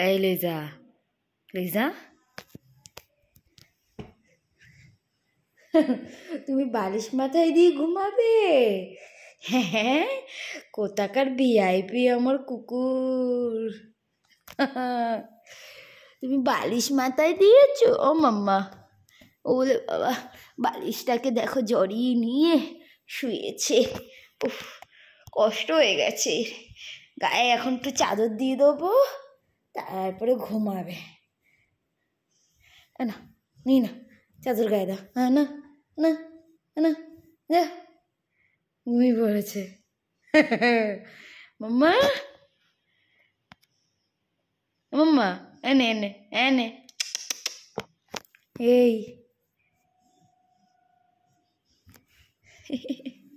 এই লেজা লিজা তুমি বালিশ মাথায় দিয়ে ঘুমাবে হ্যাঁ কোথাকার ভিআইপি আমার কুকুর তুমি বালিশ মাথায় দিয়েছ ও মাম্মা ও বলে বাবা বালিশটাকে দেখো জড়িয়ে নিয়ে শুয়েছে উফ কষ্ট হয়ে গেছে গায়ে এখন একটু চাদর দিয়ে দেবো তারপরে ঘুমাবে না নি না চাদর গায়ে দাও হ্যাঁ না না না যা ঘুমিয়ে পড়েছে মাম্মা মাম্মা এনে এনে এনে এই